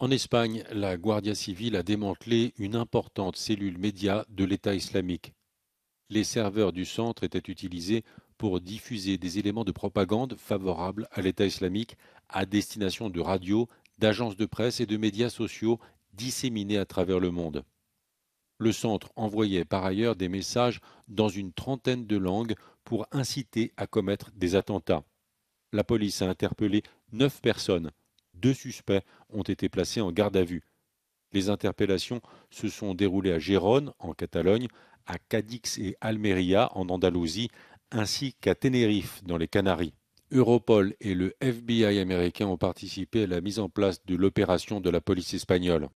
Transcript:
En Espagne, la Guardia Civil a démantelé une importante cellule média de l'État islamique. Les serveurs du centre étaient utilisés pour diffuser des éléments de propagande favorables à l'État islamique à destination de radios, d'agences de presse et de médias sociaux disséminés à travers le monde. Le centre envoyait par ailleurs des messages dans une trentaine de langues pour inciter à commettre des attentats. La police a interpellé neuf personnes deux suspects ont été placés en garde à vue. Les interpellations se sont déroulées à Gérone, en Catalogne, à Cadix et Almeria, en Andalousie, ainsi qu'à Tenerife, dans les Canaries. Europol et le FBI américain ont participé à la mise en place de l'opération de la police espagnole.